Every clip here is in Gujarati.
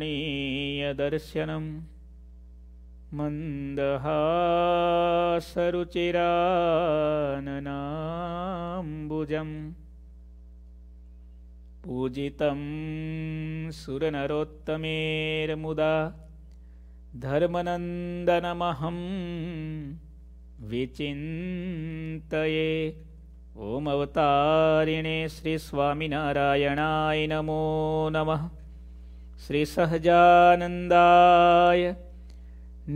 नीयदर्शनं मन्दहासरुचिराननाम्बुजम् पूजितं सुरनरोत्तमेर्मुदा धर्मनन्दनमहं विचिन्तये अवतारिणे श्रीस्वामिनारायणाय नमो नमः શ્રી સહજાનંદાય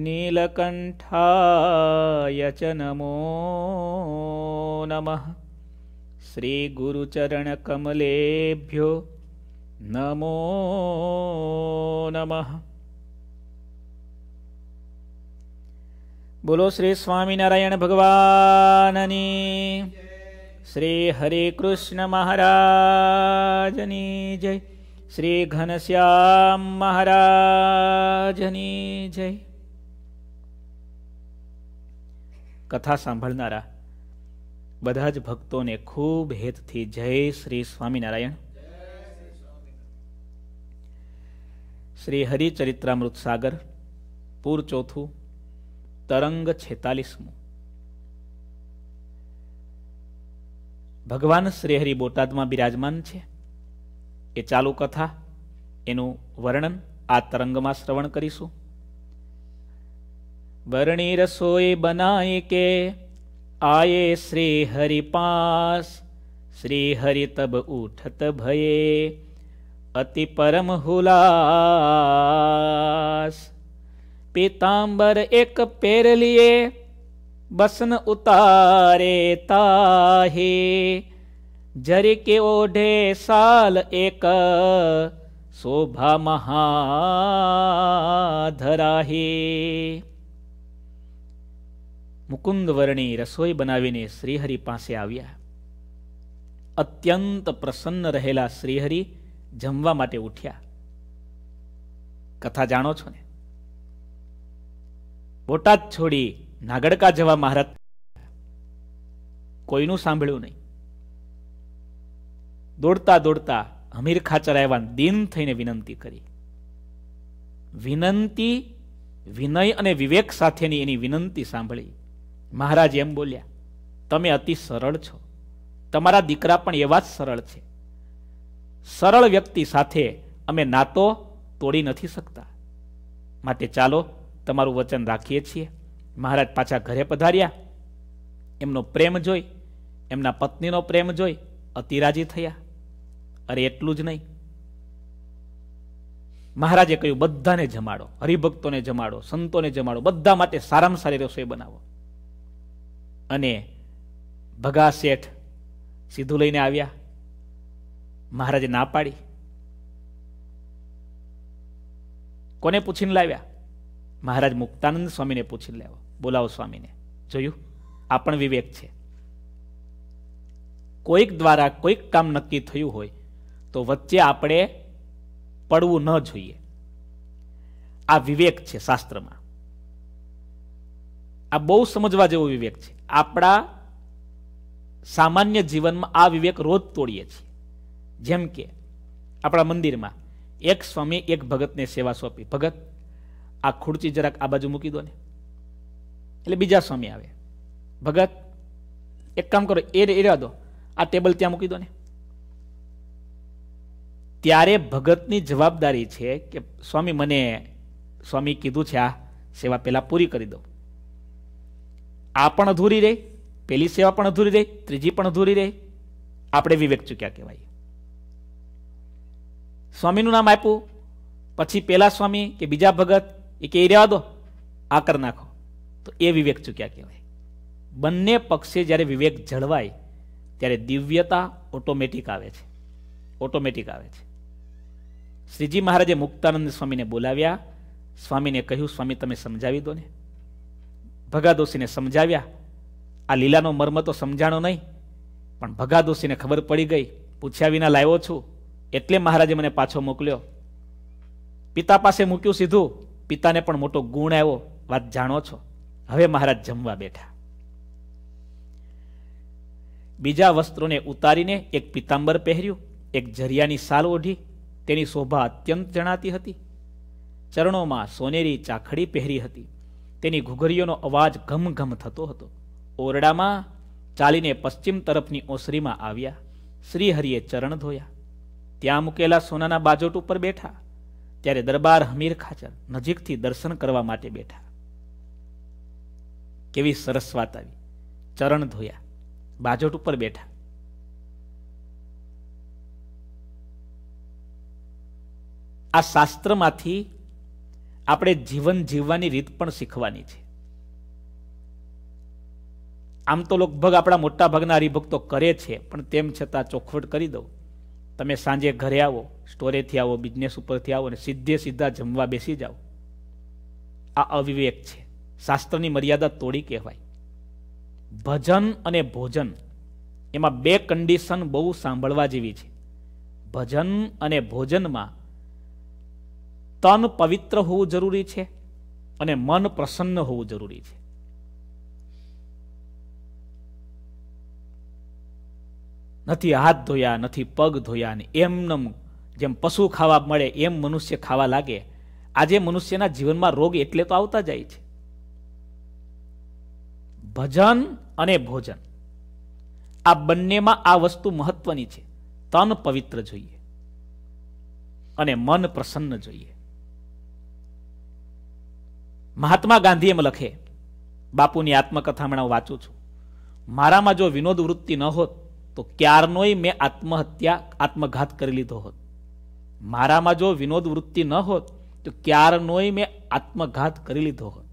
નીલકંઠાય ચ નમો નમઃ શ્રી ગુરુચરણ કમલેભ્યો નમો નમઃ બોલો શ્રી સ્વામિનારાયણ ભગવાનની શ્રી હરે કૃષ્ણ મહારાજની જય શ્રી ઘનશ્યામ મહારાજની જય કથા સાંભળનારા બધા જ ભક્તોને ખૂબ હેતથી જય શ્રી સ્વામિનારાયણ શ્રી હરિચરિત્રામૃત સાગર પૂર ચોથું તરંગ છેતાલીસમું ભગવાન શ્રીહરિ બોટાદમાં બિરાજમાન છે એ ચાલુ કથા એનું વર્ણન આ તરંગમાં શ્રવણ કરીશું વર્ણી રસોઈ બનાય કે આયે શ્રી હરિ પાસ શ્રી હરિ તબ ઉઠત ભયે અતિ પરમ હુલાસ પીતાંબર એક પેરલીએ બસન ઉતારે તાહી જરી કે ઓઢે સાલ એક શોભા મહાધરાહી મુકુંદવર્ણી રસોઈ બનાવીને શ્રીહરિ પાસે આવ્યા અત્યંત પ્રસન્ન રહેલા શ્રીહરિ જમવા માટે ઉઠ્યા કથા જાણો છો ને બોટાદ છોડી નાગડકા જવા મહારાજ કોઈનું સાંભળ્યું નહીં દોડતા દોડતા અમીર ખાચર આવ્યા દિન થઈને વિનંતી કરી વિનંતી વિનય અને વિવેક સાથેની એની વિનંતી સાંભળી મહારાજ એમ બોલ્યા તમે અતિ સરળ છો તમારા દીકરા પણ એવા જ સરળ છે સરળ વ્યક્તિ સાથે અમે નાતો તોડી નથી શકતા માટે ચાલો તમારું વચન રાખીએ છીએ મહારાજ પાછા ઘરે પધાર્યા એમનો પ્રેમ જોઈ એમના પત્નીનો પ્રેમ જોઈ અતિરાજી થયા અરે એટલું જ નહીં મહારાજે કહ્યું બધાને જમાડો હરિભક્તોને જમાડો સંતોને જમાડો બધા માટે સારામાં સારી રસોઈ બનાવો અને ભગા શેઠ સીધું લઈને આવ્યા મહારાજે ના પાડી કોને પૂછીને લાવ્યા મહારાજ મુક્તાનંદ સ્વામીને પૂછીને લાવ્યો બોલાવો સ્વામીને જોયું આ પણ વિવેક છે કોઈક દ્વારા કોઈક કામ નક્કી થયું હોય તો વચ્ચે આપણે પડવું ન જોઈએ આ વિવેક છે શાસ્ત્રમાં આ બહુ સમજવા જેવો વિવેક છે આપણા સામાન્ય જીવનમાં આ વિવેક રોજ તોડીએ છીએ જેમ કે આપણા મંદિરમાં એક સ્વામી એક ભગતને સેવા સોંપી ભગત આ ખુરચી જરાક આ બાજુ મૂકી દો ને એટલે બીજા સ્વામી આવે ભગત એક કામ કરો એ રહ્યા દો આ ટેબલ ત્યાં મૂકી દો ને ત્યારે ભગતની જવાબદારી છે કે સ્વામી મને સ્વામી કીધું છે આ સેવા પહેલાં પૂરી કરી દો આ પણ અધૂરી રહે પહેલી સેવા પણ અધૂરી રહે ત્રીજી પણ અધૂરી રહે આપણે વિવેક ચૂક્યા કહેવાય સ્વામીનું નામ આપ્યું પછી પેલા સ્વામી કે બીજા ભગત એ કે રહેવા દો આ કરી નાખો તો એ વિવેક ચૂક્યા કહેવાય બંને પક્ષે જ્યારે વિવેક જળવાય ત્યારે દિવ્યતા ઓટોમેટિક આવે છે ઓટોમેટિક આવે છે શ્રીજી મહારાજે મુક્તાનંદ સ્વામીને બોલાવ્યા સ્વામીને કહ્યું સ્વામી તમે સમજાવી દો ને ભગાદોશીને સમજાવ્યા આ લીલાનો મર્મ તો સમજાણો નહીં પણ ભગાદોશીને ખબર પડી ગઈ પૂછ્યા વિના લાવ્યો છું એટલે મહારાજે મને પાછો મોકલ્યો પિતા પાસે મૂક્યું સીધું પિતાને પણ મોટો ગુણ આવ્યો વાત જાણો છો હવે મહારાજ જમવા બેઠા બીજા વસ્ત્રોને ઉતારીને એક પિતાંબર પહેર્યું એક જરિયાની સાલ ઓઢી તેની શોભા અત્યંત જણાતી હતી ચરણોમાં સોનેરી ચાખડી પહેરી હતી તેની ઘૂઘરીઓનો અવાજ ઘમઘમ થતો હતો ઓરડામાં ચાલીને પશ્ચિમ તરફની ઓસરીમાં આવ્યા શ્રીહરિએ ચરણ ધોયા ત્યાં મૂકેલા સોનાના બાજોટ ઉપર બેઠા ત્યારે દરબાર હમીર ખાચર નજીકથી દર્શન કરવા માટે બેઠા કેવી સરસ વાત આવી ચરણ ધોયા બાજોટ ઉપર બેઠા આ શાસ્ત્રમાંથી આપણે જીવન જીવવાની રીત પણ શીખવાની છે આમ તો લગભગ આપણા મોટા ભાગના હરિભક્તો કરે છે પણ તેમ છતાં ચોખવટ કરી દઉં તમે સાંજે ઘરે આવો સ્ટોરેથી આવો બિઝનેસ ઉપરથી આવો અને સીધે સીધા જમવા બેસી જાઓ આ અવિવેક છે શાસ્ત્રની મર્યાદા તોડી કહેવાય ભજન અને ભોજન એમાં બે કન્ડિશન બહુ સાંભળવા જેવી છે ભજન અને ભોજનમાં તન પવિત્ર હોવું જરૂરી છે અને મન પ્રસન્ન હોવું જરૂરી છે નથી હાથ ધોયા નથી પગ ધોયા ને એમનેમ જેમ પશુ ખાવા મળે એમ મનુષ્ય ખાવા લાગે આજે મનુષ્યના જીવનમાં રોગ એટલે તો આવતા જાય છે ભજન અને ભોજન આ બંનેમાં આ વસ્તુ મહત્વની છે તન પવિત્ર જોઈએ અને મન પ્રસન્ન જોઈએ મહાત્મા ગાંધી એમ લખે બાપુની આત્મકથા હમણાં હું વાંચું છું મારામાં જો વિનોદ વૃત્તિ ન હોત તો ક્યારનોય મેં આત્મહત્યા આત્મઘાત કરી લીધો હોત મારામાં જો વિનોદ વૃત્તિ ન હોત તો ક્યારનોય મેં આત્મઘાત કરી લીધો હોત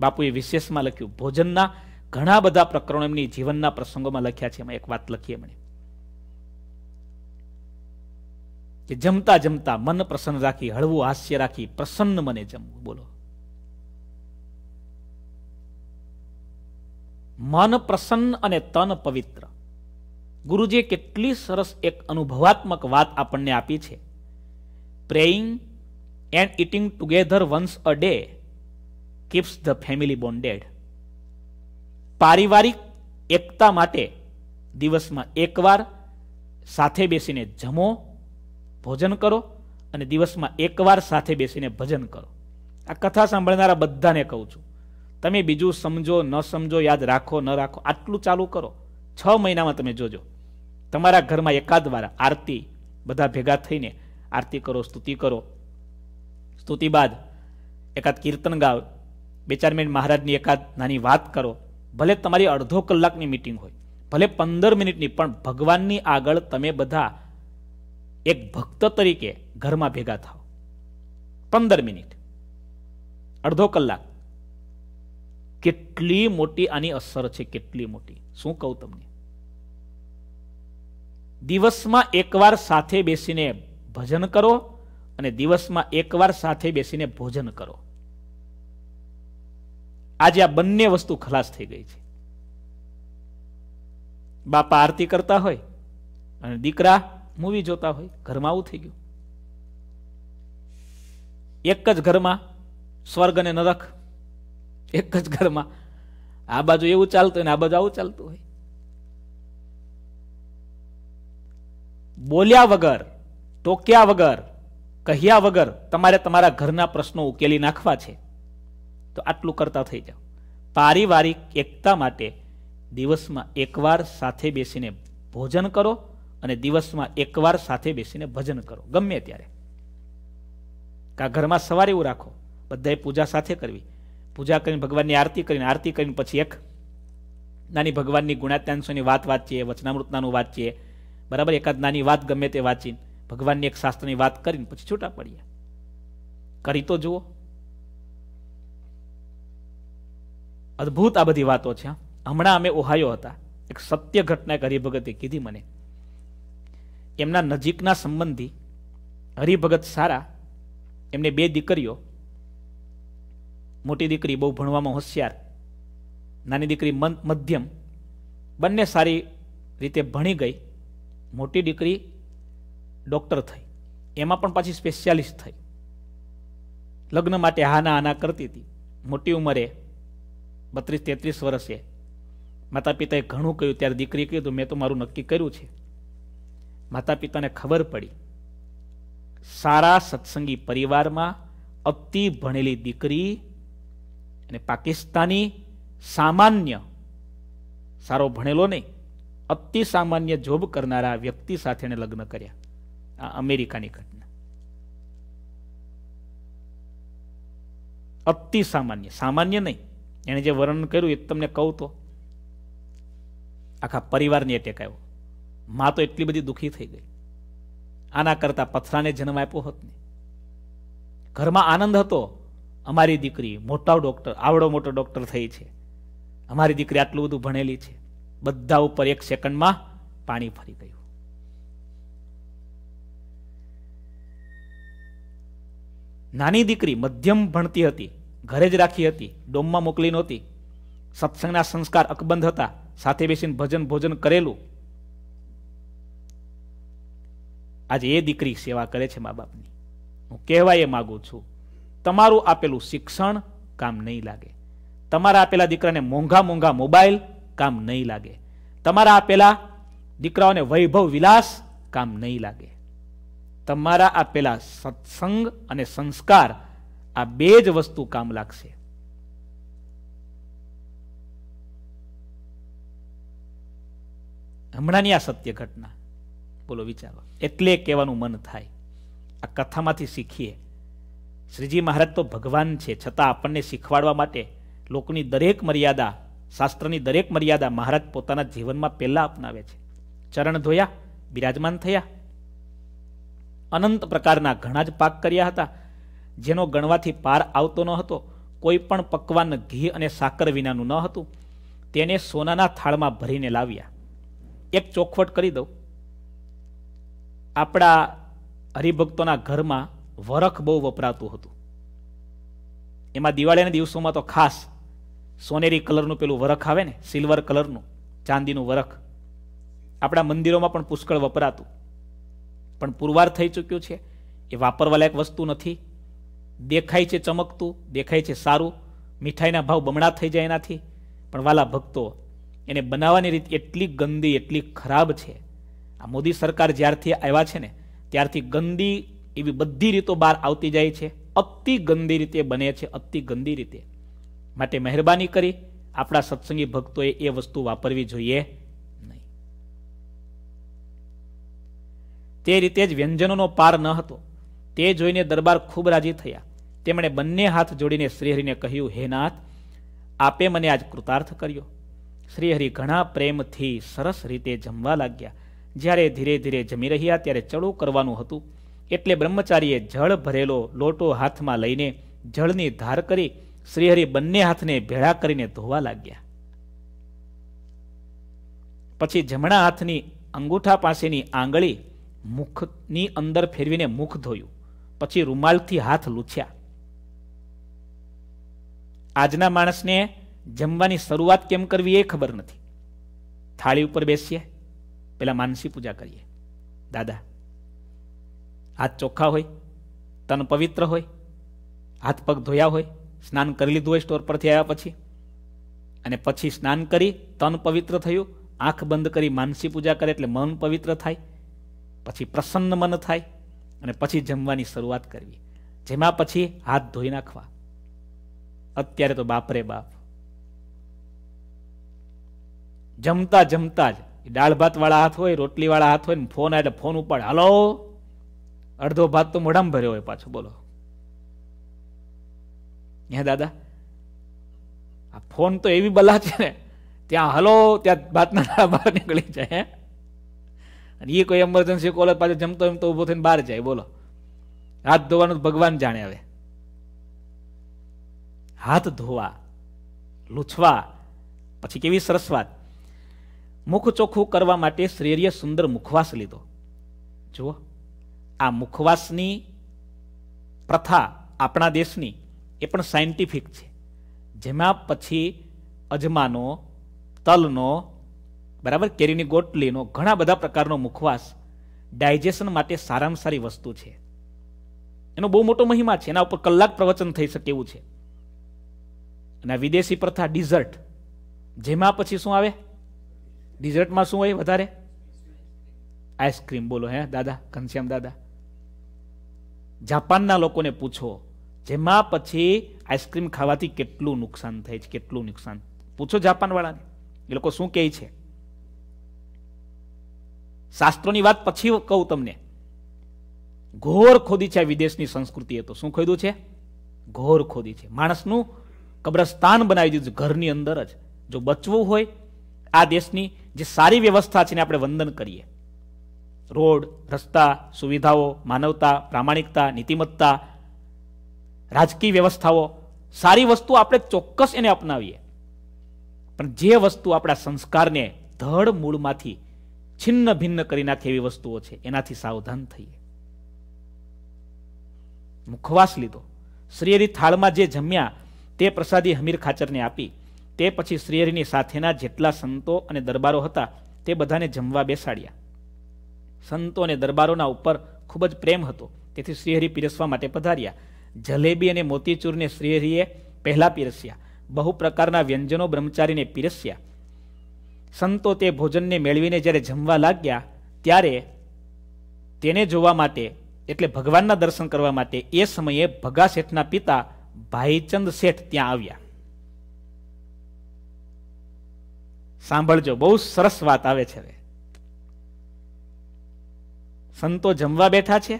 બાપુએ વિશેષમાં લખ્યું ભોજનના ઘણા બધા પ્રકરણો એમની જીવનના પ્રસંગોમાં લખ્યા છે એમાં એક વાત લખી એમણે કે જમતા જમતા મન પ્રસન્ન રાખી હળવું હાસ્ય રાખી પ્રસન્ન મને જમવું બોલો મન પ્રસન્ન અને તન પવિત્ર ગુરુજીએ કેટલી સરસ એક અનુભવાત્મક વાત આપણને આપી છે praying and eating together once a day keeps the family bonded પારિવારિક એકતા માટે દિવસમાં એકવાર સાથે બેસીને જમો ભોજન કરો અને દિવસમાં એકવાર સાથે બેસીને ભજન કરો આ કથા સાંભળનારા બધાને કહું છું તમે બીજું સમજો ન સમજો યાદ રાખો ન રાખો આટલું ચાલુ કરો છ મહિનામાં તમે જોજો તમારા ઘરમાં એકાદ વાર આરતી બધા ભેગા થઈને આરતી કરો સ્તુતિ કરો સ્તુતિ બાદ એકાદ કીર્તન ગાવ બે ચાર મિનિટ મહારાજની એકાદ નાની વાત કરો ભલે તમારી અડધો કલાકની મિટિંગ હોય ભલે પંદર મિનિટની પણ ભગવાનની આગળ તમે બધા એક ભક્ત તરીકે ઘરમાં ભેગા થાઓ પંદર મિનિટ અડધો કલાક કેટલી મોટી આની અસર છે કેટલી મોટી શું કહું તમને દિવસમાં એકવાર સાથે બેસીને ભજન કરો અને દિવસમાં એકવાર સાથે બેસીને ભોજન કરો આજે આ બંને વસ્તુ ખલાસ થઈ ગઈ છે બાપા આરતી કરતા હોય અને દીકરા મૂવી જોતા હોય ઘરમાં આવું થઈ ગયું એક જ ઘરમાં સ્વર્ગ અને નરક એક જ ઘરમાં આ બાજુ એવું ચાલતું હોય ને આ બાજુ આવું ચાલતું હોય બોલ્યા વગર ટોક્યા વગર કહ્યા વગર તમારે તમારા ઘરના પ્રશ્નો ઉકેલી નાખવા છે તો આટલું કરતા થઈ જાઓ પારિવારિક એકતા માટે દિવસમાં એકવાર સાથે બેસીને ભોજન કરો અને દિવસમાં એકવાર સાથે બેસીને ભજન કરો ગમે ત્યારે કા ઘરમાં સવારે એવું રાખો બધાએ પૂજા સાથે કરવી પૂજા કરીને ભગવાનની આરતી કરીને આરતી કરીને પછી એક નાની ભગવાનની ગુણાત્યાંશોની વાત વાંચીએ વચનામૃતનાનું વાંચીએ બરાબર એકાદ નાની વાત ગમે તે વાંચીને ભગવાનની એક શાસ્ત્રની વાત કરીને પછી છૂટા પડીએ કરી તો જુઓ અદ્ભુત આ બધી વાતો છે હમણાં અમે ઓહાયો હતા એક સત્ય ઘટના એક હરિભગતે કીધી મને એમના નજીકના સંબંધી હરિભગત સારા એમને બે દીકરીઓ મોટી દીકરી બહુ ભણવામાં હોશિયાર નાની દીકરી મધ્યમ બંને સારી રીતે ભણી ગઈ મોટી દીકરી ડૉક્ટર થઈ એમાં પણ પાછી સ્પેશિયાલિસ્ટ થઈ લગ્ન માટે હાના આના કરતી હતી મોટી ઉંમરે બત્રીસ તેત્રીસ વર્ષે માતા પિતાએ ઘણું કહ્યું ત્યારે દીકરી દીકરીએ તો મેં તો મારું નક્કી કર્યું છે માતા પિતાને ખબર પડી સારા સત્સંગી પરિવારમાં અતિ ભણેલી દીકરી અને પાકિસ્તાની સામાન્ય સારો ભણેલો નહીં અતિ સામાન્ય જોબ કરનારા વ્યક્તિ સાથે એને લગ્ન કર્યા આ અમેરિકાની ઘટના અતિ સામાન્ય સામાન્ય નહીં એણે જે વર્ણન કર્યું એ તમને કહું તો આખા પરિવારને એટેક આવ્યો માં તો એટલી બધી દુઃખી થઈ ગઈ આના કરતા પથરાને જન્મ આપ્યો હોત ને ઘરમાં આનંદ હતો અમારી દીકરી મોટા ડૉક્ટર આવડો મોટો ડૉક્ટર થઈ છે અમારી દીકરી આટલું બધું ભણેલી છે બધા ઉપર એક સેકન્ડમાં પાણી ફરી ગયું નાની દીકરી મધ્યમ ભણતી હતી ઘરે જ રાખી હતી ડોમમાં મોકલી નહોતી સત્સંગના સંસ્કાર અકબંધ હતા સાથે બેસીને ભજન ભોજન કરેલું આજે એ દીકરી સેવા કરે છે મા બાપની હું કહેવા એ માગું છું તમારું આપેલું શિક્ષણ કામ નહીં લાગે તમારા આપેલા દીકરાને મોંઘા મોંઘા મોબાઈલ કામ નહીં લાગે તમારા આપેલા દીકરાઓને વૈભવ વિલાસ કામ નહીં લાગે તમારા આપેલા સત્સંગ અને સંસ્કાર આ બે જ વસ્તુ કામ લાગશે હમણાંની આ સત્ય ઘટના બોલો વિચારો એટલે કહેવાનું મન થાય આ કથામાંથી શીખીએ શ્રીજી મહારાજ તો ભગવાન છે છતાં આપણને શીખવાડવા માટે લોકોની દરેક મર્યાદા શાસ્ત્રની દરેક મર્યાદા મહારાજ પોતાના જીવનમાં પહેલાં અપનાવે છે ચરણ ધોયા બિરાજમાન થયા અનંત પ્રકારના ઘણા જ પાક કર્યા હતા જેનો ગણવાથી પાર આવતો ન હતો કોઈ પણ પકવાન ઘી અને સાકર વિનાનું ન હતું તેને સોનાના થાળમાં ભરીને લાવ્યા એક ચોખવટ કરી દઉં આપણા હરિભક્તોના ઘરમાં વરખ બહુ વપરાતું હતું એમાં દિવાળીના દિવસોમાં તો ખાસ સોનેરી કલરનું પેલું વરખ આવે ને સિલ્વર કલરનું ચાંદીનું વરખ આપણા મંદિરોમાં પણ પુષ્કળ વપરાતું પણ પુરવાર થઈ ચૂક્યું છે એ વાપરવાલાયક વસ્તુ નથી દેખાય છે ચમકતું દેખાય છે સારું મીઠાઈના ભાવ બમણા થઈ જાય એનાથી પણ વાલા ભક્તો એને બનાવવાની રીત એટલી ગંદી એટલી ખરાબ છે આ મોદી સરકાર જ્યારથી આવ્યા છે ને ત્યારથી ગંદી એવી બધી રીતો બહાર આવતી જાય છે અતિ ગંદી રીતે બને છે અતિ ગંદી રીતે માટે મહેરબાની કરી આપણા સત્સંગી ભક્તોએ એ વસ્તુ વાપરવી જોઈએ તે રીતે જ વ્યંજનોનો પાર ન હતો તે જોઈને દરબાર ખૂબ રાજી થયા તેમણે બંને હાથ જોડીને શ્રીહરિને કહ્યું હે નાથ આપે મને આજ કૃતાર્થ કર્યો શ્રીહરિ ઘણા પ્રેમથી સરસ રીતે જમવા લાગ્યા જ્યારે ધીરે ધીરે જમી રહ્યા ત્યારે ચડું કરવાનું હતું એટલે બ્રહ્મચારીએ જળ ભરેલો લોટો હાથમાં લઈને જળની ધાર કરી શ્રીહરિ બંને હાથને ભેળા કરીને ધોવા લાગ્યા પછી જમણા હાથની અંગૂઠા પાસેની આંગળી મુખની અંદર ફેરવીને મુખ ધોયું પછી રૂમાલથી હાથ લૂછ્યા આજના માણસને જમવાની શરૂઆત કેમ કરવી એ ખબર નથી થાળી ઉપર બેસીએ પેલા માનસી પૂજા કરીએ દાદા હાથ ચોખ્ખા હોય તન પવિત્ર હોય હાથ પગ ધોયા હોય સ્નાન કરી લીધું હોય સ્ટોર પરથી આવ્યા પછી અને પછી સ્નાન કરી તન પવિત્ર થયું આંખ બંધ કરી માનસી પૂજા કરે એટલે મન પવિત્ર થાય પછી પ્રસન્ન મન થાય અને પછી જમવાની શરૂઆત કરવી જેમાં પછી હાથ ધોઈ નાખવા અત્યારે તો બાપરે બાપ જમતા જમતા જ દાળ ભાત વાળા હાથ હોય રોટલી વાળા હાથ હોય ને ફોન એટલે ફોન ઉપર હાલો અડધો ભાત તો મોઢામાં ભર્યો હોય પાછો બોલો હે દાદા આ ફોન તો એવી બલા છે ને ત્યાં હલો ત્યાં ભાતના નાળા બહાર નીકળી જાય અને એ કોઈ એમરજન્સી કોલ પાછો જમતો એમ તો ઊભો થઈને બહાર જાય બોલો હાથ ધોવાનું ભગવાન જાણે આવે હાથ ધોવા લૂછવા પછી કેવી સરસ વાત મુખ ચોખ્ખું કરવા માટે શ્રેરીય સુંદર મુખવાસ લીધો જુઓ આ મુખવાસની પ્રથા આપણા દેશની એ પણ સાયન્ટિફિક છે જેમાં પછી અજમાનો તલનો બરાબર કેરીની ગોટલીનો ઘણા બધા પ્રકારનો મુખવાસ ડાયજેશન માટે સારામાં સારી વસ્તુ છે એનો બહુ મોટો મહિમા છે એના ઉપર કલાક પ્રવચન થઈ શકે એવું છે અને વિદેશી પ્રથા ડિઝર્ટ જેમાં પછી શું આવે ડિઝર્ટમાં શું હોય વધારે આઈસ્ક્રીમ બોલો હે દાદા ઘનશ્યામ દાદા જાપાનના લોકોને પૂછો જેમાં પછી આઈસ્ક્રીમ ખાવાથી કેટલું નુકસાન થાય છે કેટલું નુકસાન પૂછો જાપાનવાળાને એ લોકો શું કહે છે શાસ્ત્રોની વાત પછી કહું તમને ઘોર ખોદી છે આ વિદેશની સંસ્કૃતિએ તો શું ખોદ્યું છે ઘોર ખોદી છે માણસનું કબ્રસ્તાન બનાવી દીધું ઘરની અંદર જ જો બચવું હોય આ દેશની જે સારી વ્યવસ્થા છે એને આપણે વંદન કરીએ રોડ રસ્તા સુવિધાઓ માનવતા પ્રામાણિકતા નીતિમત્તા રાજકીય વ્યવસ્થાઓ સારી વસ્તુ આપણે ચોક્કસ એને અપનાવીએ પણ જે વસ્તુ આપણા સંસ્કારને ધડ મૂળમાંથી છિન્ન ભિન્ન કરી નાખે એવી વસ્તુઓ છે એનાથી સાવધાન થઈએ મુખવાસ લીધો શ્રીહરી થાળમાં જે જમ્યા તે પ્રસાદી હમીર ખાચરને આપી તે પછી શ્રીહરીની સાથેના જેટલા સંતો અને દરબારો હતા તે બધાને જમવા બેસાડ્યા સંતો અને દરબારોના ઉપર ખૂબ જ પ્રેમ હતો તેથી શ્રીહરી પીરસવા માટે પધાર્યા જલેબી અને મોતીચૂરને શ્રીહરીએ પહેલાં પીરસ્યા બહુ પ્રકારના વ્યંજનો બ્રહ્મચારીને પીરસ્યા સંતો તે ભોજનને મેળવીને જ્યારે જમવા લાગ્યા ત્યારે તેને જોવા માટે એટલે ભગવાનના દર્શન કરવા માટે એ સમયે ભગા શેઠના પિતા ભાઈચંદ શેઠ ત્યાં આવ્યા સાંભળજો બહુ સરસ વાત આવે છે હવે સંતો જમવા બેઠા છે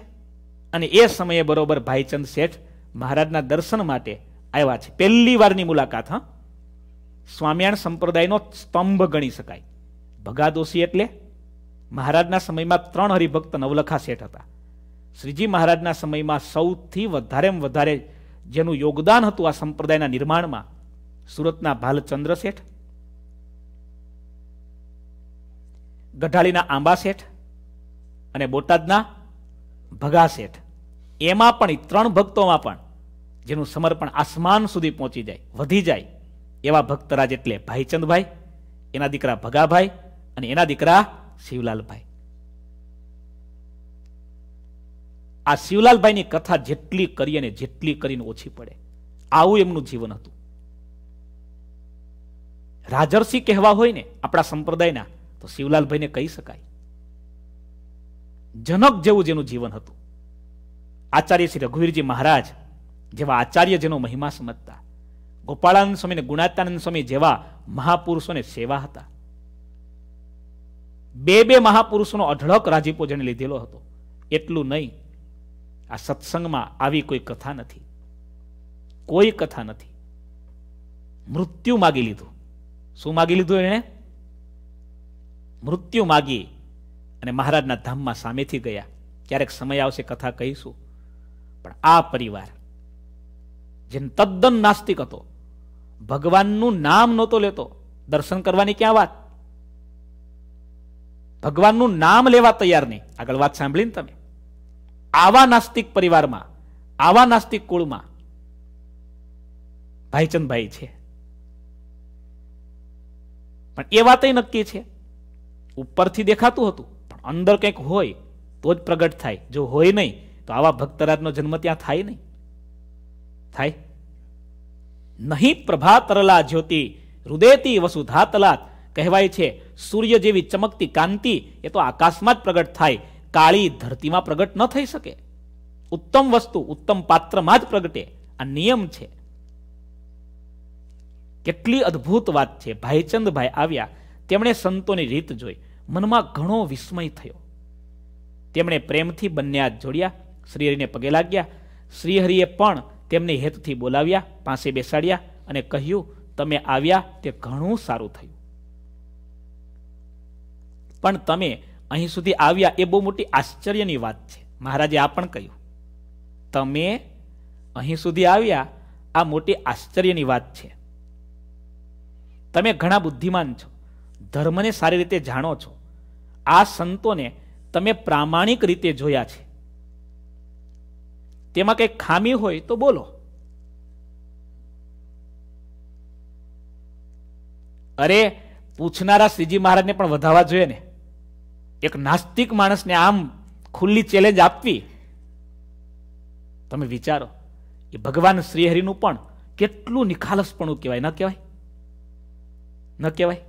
અને એ સમયે બરોબર ભાઈચંદ શેઠ મહારાજના દર્શન માટે આવ્યા છે પહેલી વારની મુલાકાત હા સ્વામિયાણ સંપ્રદાયનો સ્તંભ ગણી શકાય ભગાદોશી એટલે મહારાજના સમયમાં ત્રણ હરિભક્ત નવલખા શેઠ હતા શ્રીજી મહારાજના સમયમાં સૌથી વધારેમાં વધારે જેનું યોગદાન હતું આ સંપ્રદાયના નિર્માણમાં સુરતના ભાલચંદ્ર શેઠ ગઢાળીના આંબા શેઠ અને બોટાદના ભગા શેઠ એમાં પણ ત્રણ ભક્તોમાં પણ જેનું સમર્પણ આસમાન સુધી પહોંચી જાય વધી જાય એવા ભક્તરાજ એટલે ભાઈચંદભાઈ એના દીકરા ભગાભાઈ અને એના દીકરા શિવલાલભાઈ આ શિવલાલભાઈની કથા જેટલી કરી અને જેટલી કરીને ઓછી પડે આવું એમનું જીવન હતું રાજર્ષિ કહેવા હોય ને આપણા સંપ્રદાયના તો શિવલાલભાઈને કહી શકાય જનક જેવું જેનું જીવન હતું આચાર્ય શ્રી રઘુવીરજી મહારાજ જેવા આચાર્ય જેનો મહિમા સમજતા ગોપાળાનંદ સ્વામી અને ગુણાતાનંદ સ્વામી જેવા મહાપુરુષોને સેવા હતા બે બે મહાપુરુષોનો અઢળક રાજીપો જેને લીધેલો હતો એટલું નહીં આ સત્સંગમાં આવી કોઈ કથા નથી કોઈ કથા નથી મૃત્યુ માગી લીધું શું માગી લીધું એણે મૃત્યુ માગી અને મહારાજના ધામમાં સામેથી ગયા ક્યારેક સમય આવશે કથા કહીશું પણ આ પરિવાર જેમ તદ્દન નાસ્તિક હતો ભગવાનનું નામ નહોતો લેતો દર્શન કરવાની ક્યાં વાત ભગવાનનું નામ લેવા તૈયાર નહીં આગળ વાત સાંભળીને તમે આવા નાસ્તિક પરિવારમાં આવા નાસ્તિક કુળમાં ભાઈચંદભાઈ છે પણ એ વાત નક્કી છે ઉપરથી દેખાતું હતું પણ અંદર કંઈક હોય તો જ પ્રગટ થાય જો હોય નહીં તો આવા ભક્તરાજનો જન્મ ત્યાં થાય નહીં થાય નહીં પ્રભા તરલા જ્યોતિ હૃદયથી વસુધા તલાત કહેવાય છે સૂર્ય જેવી ચમકતી કાંતિ એ તો આકાશમાં જ પ્રગટ થાય કાળી ધરતીમાં પ્રગટ ન થઈ શકે ઉત્તમ વસ્તુ ઉત્તમ પાત્રમાં જ પ્રગટે આ નિયમ છે કેટલી અદ્ભુત વાત છે ભાઈચંદભાઈ આવ્યા તેમણે સંતોની રીત જોઈ મનમાં ઘણો વિસ્મય થયો તેમણે પ્રેમથી બંને હાથ જોડ્યા શ્રીહરિને પગે લાગ્યા શ્રીહરિએ પણ તેમને હેતથી બોલાવ્યા પાસે બેસાડ્યા અને કહ્યું તમે આવ્યા તે ઘણું સારું થયું પણ તમે અહીં સુધી આવ્યા એ બહુ મોટી આશ્ચર્યની વાત છે મહારાજે આ પણ કહ્યું તમે અહીં સુધી આવ્યા આ મોટી આશ્ચર્યની વાત છે તમે ઘણા બુદ્ધિમાન છો ધર્મને સારી રીતે જાણો છો આ સંતોને તમે પ્રામાણિક રીતે જોયા છે તેમાં કંઈક ખામી હોય તો બોલો અરે પૂછનારા શ્રીજી મહારાજને પણ વધાવવા જોઈએ ને એક નાસ્તિક માણસને આમ ખુલ્લી ચેલેન્જ આપવી તમે વિચારો એ ભગવાન શ્રીહરિનું પણ કેટલું નિખાલસપણું કહેવાય ન કહેવાય ન કહેવાય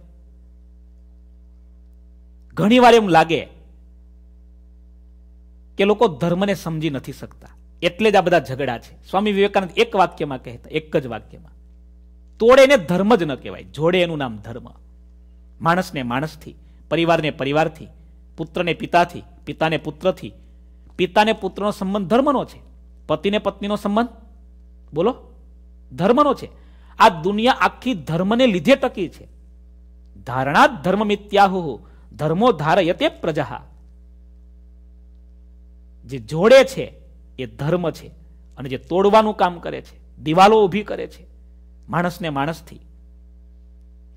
ઘણીવાર એમ લાગે કે લોકો ધર્મને સમજી નથી શકતા એટલે જ આ બધા ઝઘડા છે સ્વામી વિવેકાનંદ એક વાક્યમાં કહેતા એક જ વાક્યમાં તોડે એને ધર્મ જ ન કહેવાય જોડે એનું નામ ધર્મ માણસને માણસથી પરિવારને પરિવારથી પુત્રને પિતાથી પિતાને પુત્રથી પિતાને પુત્રનો સંબંધ ધર્મનો છે પતિને પત્નીનો સંબંધ બોલો ધર્મનો છે આ દુનિયા આખી ધર્મને લીધે ટકી છે ધારણા ધર્મ મિત્યાહુ ધર્મો ધારયતે પ્રજા જે જોડે છે એ ધર્મ છે અને જે તોડવાનું કામ કરે છે દિવાલો ઊભી કરે છે માણસને માણસથી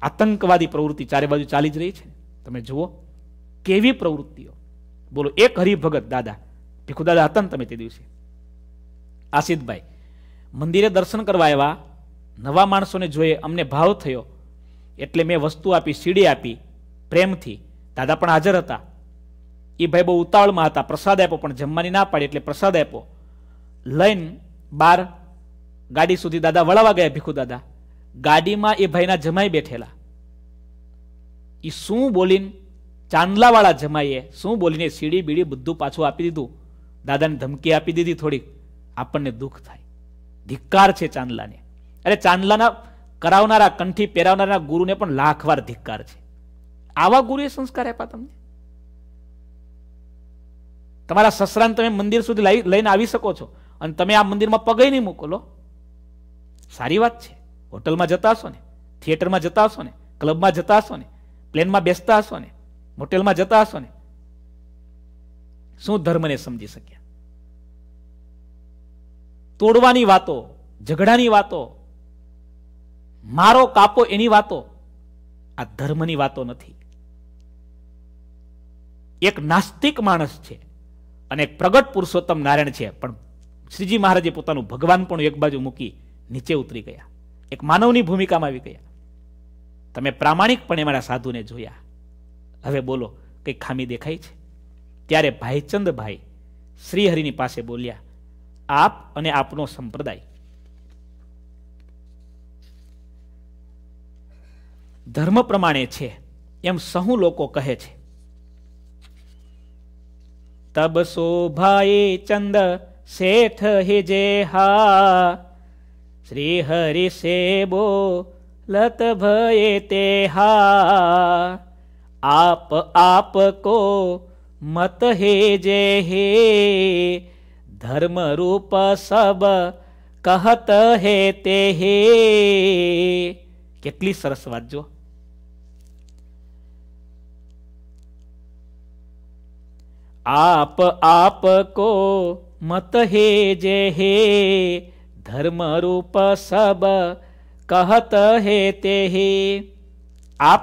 આતંકવાદી પ્રવૃત્તિ ચારે બાજુ ચાલી જ રહી છે તમે જુઓ કેવી પ્રવૃત્તિઓ બોલો એક હરિભગત દાદા ભીખુદાદા હતા ને તમે તે દિવસે આસિદભાઈ મંદિરે દર્શન કરવા આવ્યા નવા માણસોને જોઈએ અમને ભાવ થયો એટલે મેં વસ્તુ આપી સીડી આપી પ્રેમથી દાદા પણ હાજર હતા એ ભાઈ બહુ ઉતાવળમાં હતા પ્રસાદ આપ્યો પણ જમવાની ના પાડી એટલે પ્રસાદ આપ્યો લઈને બાર ગાડી સુધી દાદા વળાવા ગયા ભીખુ દાદા ગાડીમાં એ ભાઈના જમાઈ બેઠેલા એ શું બોલીને ચાંદલાવાળા જમાઈએ શું બોલીને સીડી બીડી બધું પાછું આપી દીધું દાદાને ધમકી આપી દીધી થોડીક આપણને દુઃખ થાય ધિક્કાર છે ચાંદલાને અરે ચાંદલાના કરાવનારા કંઠી પહેરાવનારા ગુરુને પણ લાખવાર ધિક્કાર છે આવા ગુરુએ સંસ્કાર આપ્યા તમને તમારા સસરાને તમે મંદિર સુધી લઈને આવી શકો છો અને તમે આ મંદિરમાં પગે નહીં મોકલો સારી વાત છે હોટલમાં જતા હશો ને થિયેટરમાં જતા હશો ને ક્લબમાં જતા હશો ને પ્લેનમાં બેસતા હશો ને હોટેલમાં જતા હશો ને શું ધર્મને સમજી શક્યા તોડવાની વાતો ઝઘડાની વાતો મારો કાપો એની વાતો આ ધર્મની વાતો નથી એક નાસ્તિક માણસ છે અને એક પ્રગટ પુરુષોત્તમ નારાયણ છે પણ શ્રીજી મહારાજે પોતાનું ભગવાન પણ એક બાજુ મૂકી નીચે ઉતરી ગયા એક માનવની ભૂમિકામાં આવી ગયા તમે પ્રામાણિકપણે મારા સાધુને જોયા હવે બોલો કંઈ ખામી દેખાય છે ત્યારે ભાઈચંદભાઈ શ્રીહરિની પાસે બોલ્યા આપ અને આપનો સંપ્રદાય ધર્મ પ્રમાણે છે એમ સહુ લોકો કહે છે तब शोभाए चंद सेठ हिजे हा श्री हरि से बो लत भये ते हा आप आप को मत हे जे हे धर्म रूप सब કહત હે તે હે કેટલી સરસ વાત જો આપ આપ કો मत हे जे हे धर्म रूप सब કહત હે તે હે આપ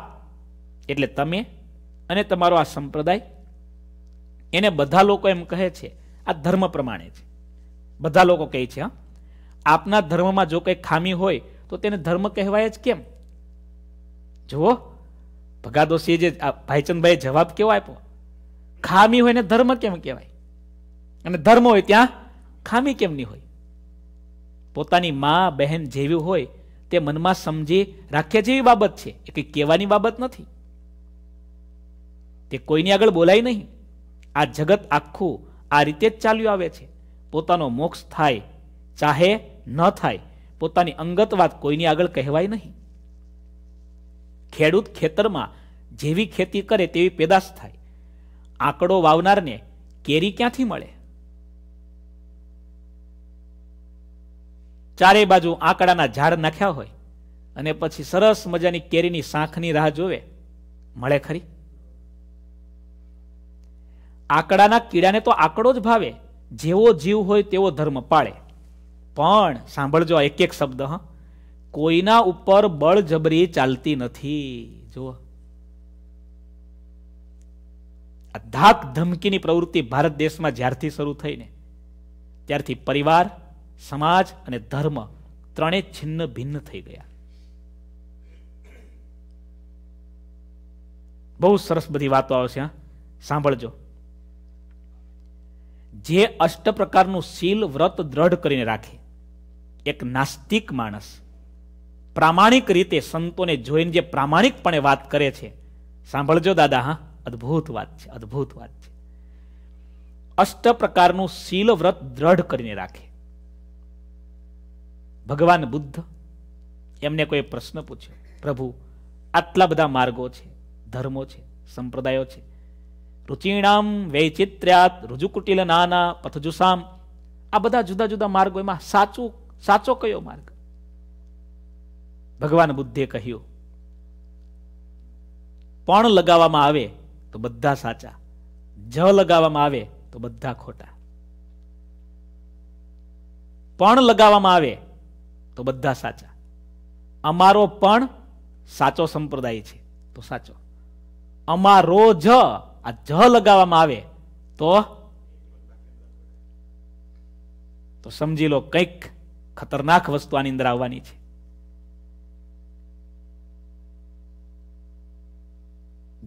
એટલે તમે અને તમારો આ સંપ્રદાય એને બધા લોકો એમ કહે છે આ ધર્મ પ્રમાણે છે બધા લોકો કહે છે આપના ધર્મમાં જો કંઈ ખામી હોય તો તેને ધર્મ કહેવાય જ કેમ જુઓ ભગાદોશીએ જે ભાઈચંદભાઈએ જવાબ કેવો આપ્યો ખામી હોય ને ધર્મ કેમ કહેવાય અને ધર્મ હોય ત્યાં ખામી કેમ નહીં હોય પોતાની મા બહેન જેવી હોય તે મનમાં સમજી રાખે જેવી બાબત છે એ કંઈ કહેવાની બાબત નથી તે કોઈની આગળ બોલાય નહીં આ જગત આખું આ રીતે જ ચાલ્યું આવે છે પોતાનો મોક્ષ થાય ચાહે ન થાય પોતાની અંગત વાત કોઈની આગળ કહેવાય નહીં ખેડૂત ખેતરમાં જેવી ખેતી કરે તેવી પેદાશ થાય આંકડો વાવનારને કેરી ક્યાંથી મળે ચારે બાજુ આંકડાના ઝાડ નાખ્યા હોય અને પછી સરસ મજાની કેરીની સાંખની રાહ જોવે મળે ખરી આંકડાના કીડાને તો આંકડો જ ભાવે જેવો જીવ હોય તેવો ધર્મ પાળે પણ સાંભળજો એક એક શબ્દ હ કોઈના ઉપર બળજબરી ચાલતી નથી જુઓ ધાક ધમકીની પ્રવૃત્તિ ભારત દેશમાં જ્યારથી શરૂ થઈને ત્યારથી પરિવાર સમાજ અને ધર્મ ત્રણે છિન્ન ભિન્ન થઈ ગયા બહુ સરસ બધી વાતો આવશે સાંભળજો જે અષ્ટ પ્રકારનું શીલ વ્રત દ્રઢ કરીને રાખે એક નાસ્તિક માણસ પ્રામાણિક રીતે સંતોને જોઈને જે પ્રામાણિકપણે વાત કરે છે સાંભળજો દાદા હા અદ્ભુત વાત છે અદ્ભુત વાત છે અષ્ટ પ્રકારનું શીલ વ્રત દ્રઢ કરીને રાખે ભગવાન બુદ્ધ એમને કોઈ પ્રશ્ન પૂછ્યો પ્રભુ આટલા બધા માર્ગો છે ધર્મો છે સંપ્રદાયો છે રુચિણામ વૈચિત્ર્યાત રુજુકુટિલ નાના પથજુસામ આ બધા જુદા જુદા માર્ગો એમાં સાચું સાચો કયો માર્ગ ભગવાન બુદ્ધે કહ્યું પણ લગાવવામાં આવે તો બધા સાચા જ લગાવવામાં આવે તો બધા ખોટા પણ લગાવવામાં આવે તો બધા સાચા અમારો પણ સાચો સંપ્રદાય છે તો સાચો અમારો જ આ જ લગાવવામાં આવે તો તો સમજી લો કંઈક ખતરનાક વસ્તુ આની અંદર આવવાની છે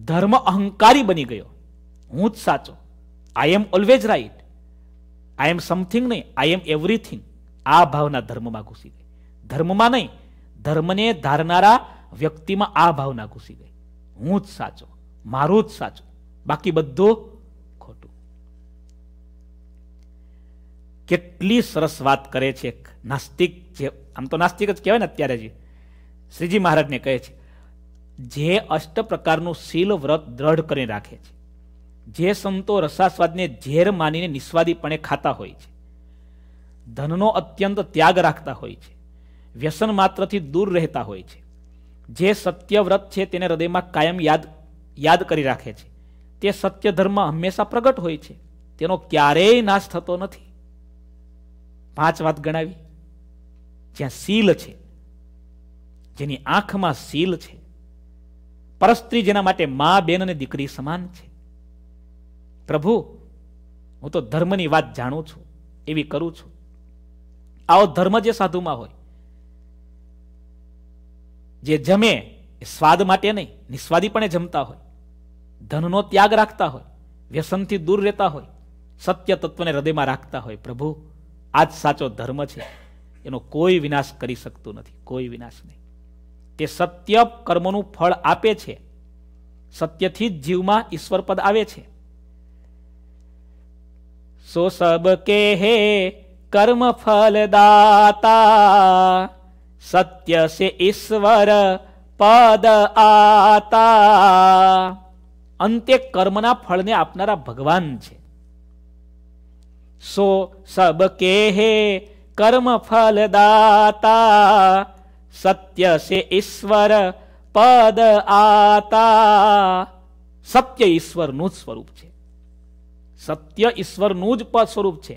ધર્મ અહંકારી બની ગયો હું જ સાચો I am always right I am something નહીં આઈ એમ એવરીથિંગ આ ભાવના ધર્મમાં ઘૂસી ગઈ ધર્મમાં નહીં ધર્મને ધારનારા વ્યક્તિમાં આ ભાવના ઘૂસી ગઈ હું જ સાચો મારું જ સાચું બાકી બધું ખોટું કેટલી સરસ વાત કરે છે નાસ્તિક જે આમ તો નાસ્તિક જ કહેવાય ને અત્યારે જે શ્રીજી મહારાજને કહે છે જે અષ્ટ પ્રકારનું શીલ વ્રત દ્રઢ કરી રાખે છે જે સંતો રસાસ્વાદને ઝેર માનીને નિસ્વાદીપણે ખાતા હોય છે ધનનો અત્યંત ત્યાગ રાખતા હોય છે વ્યસન માત્રથી દૂર રહેતા હોય છે જે સત્યવ્રત છે તેને હૃદયમાં કાયમ યાદ યાદ કરી રાખે છે તે સત્ય ધર્મ હંમેશા પ્રગટ હોય છે તેનો ક્યારેય નાશ થતો નથી પાંચ વાત ગણાવી જ્યાં શીલ છે જેની આંખમાં શીલ છે પરસ્ત્રી જેના માટે મા બેન અને દીકરી સમાન છે પ્રભુ હું તો ધર્મની વાત જાણું છું એવી કરું છું આવો ધર્મ જે સાધુમાં હોય જે જમે એ સ્વાદ માટે નહીં નિસ્વાદીપણે જમતા હોય ધનનો ત્યાગ રાખતા હોય વ્યસનથી દૂર રહેતા હોય સત્ય તત્વને હૃદયમાં રાખતા હોય પ્રભુ આ જ સાચો ધર્મ છે એનો કોઈ વિનાશ કરી શકતો નથી કોઈ વિનાશ નહીં તે સત્ય કર્મનું ફળ આપે છે સત્યથી જ જીવમાં ઈશ્વર પદ આવે છે સો સબ કે હે કર્મ ફલદાતા સત્ય સે ઈશ્વર પદ આતા અંતે કર્મના ફળને આપનારા ભગવાન છે સો સબ કે હે કર્મ ફલદાતા સત્ય છે ઈશ્વર પદ આતા સત્ય ઈશ્વરનું જ સ્વરૂપ છે સત્ય ઈશ્વરનું જ પદ સ્વરૂપ છે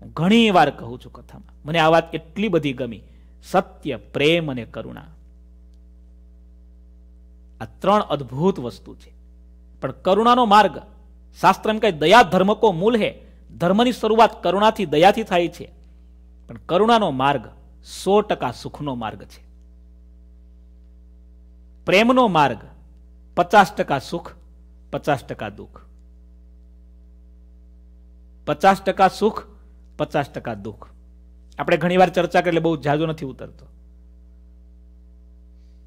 હું ઘણી વાર કહું છું કથામાં મને આ વાત એટલી બધી ગમી સત્ય પ્રેમ અને કરુણા આ ત્રણ અદ્ભુત વસ્તુ છે પણ કરુણાનો માર્ગ શાસ્ત્ર એમ કહે દયા ધર્મકો મૂલ હે ધર્મની શરૂઆત કરુણાથી દયાથી થાય છે પણ કરુણાનો માર્ગ સો ટકા સુખનો માર્ગ છે પ્રેમનો માર્ગ પચાસ ટકા સુખ પચાસ ટકા દુઃખ પચાસ ટકા સુખ પચાસ ટકા દુઃખ આપણે ઘણી વાર ચર્ચા એટલે બહુ જાજો નથી ઉતરતો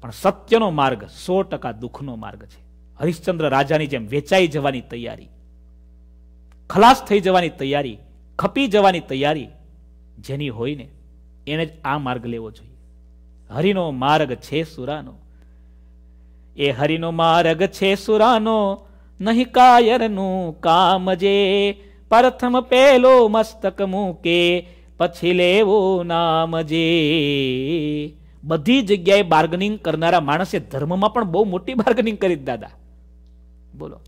પણ સત્યનો માર્ગ સો ટકા દુઃખનો માર્ગ છે હરિશ્ચંદ્ર રાજાની જેમ વેચાઈ જવાની તૈયારી ખલાસ થઈ જવાની તૈયારી ખપી જવાની તૈયારી જેની હોય ને એને જ આ માર્ગ લેવો જોઈએ હરિનો માર્ગ છે સુરાનો એ હરિનો માર્ગ છે સુરાનો નહીં કાયરનું કામ જે પ્રથમ પેલો મસ્તક મૂકે પછી લેવો નામ જે બધી જગ્યાએ બાર્ગનિંગ કરનારા માણસે ધર્મમાં પણ બહુ મોટી બાર્ગનિંગ કરી દાદા બોલો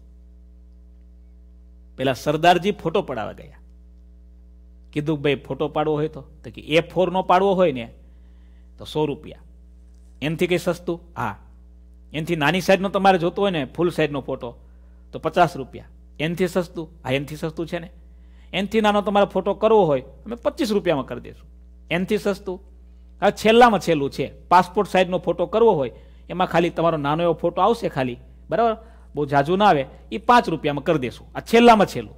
પેલા સરદારજી ફોટો પડાવવા ગયા કીધું ભાઈ ફોટો પાડવો હોય તો કે એ ફોરનો પાડવો હોય ને તો સો રૂપિયા એમથી કંઈ સસ્તું હા એનથી નાની સાઈઝનો તમારે જોતો હોય ને ફૂલ સાઈઝનો ફોટો તો પચાસ રૂપિયા એનથી સસ્તું હા એનથી સસ્તું છે ને એનથી નાનો તમારે ફોટો કરવો હોય અમે પચીસ રૂપિયામાં કરી દઈશું એનથી સસ્તું હવે છેલ્લામાં છેલ્લું છે પાસપોર્ટ સાઇઝનો ફોટો કરવો હોય એમાં ખાલી તમારો નાનો એવો ફોટો આવશે ખાલી બરાબર બહુ જાજુ ના આવે એ પાંચ રૂપિયામાં કરી દેશું આ છેલ્લામાં છેલ્લું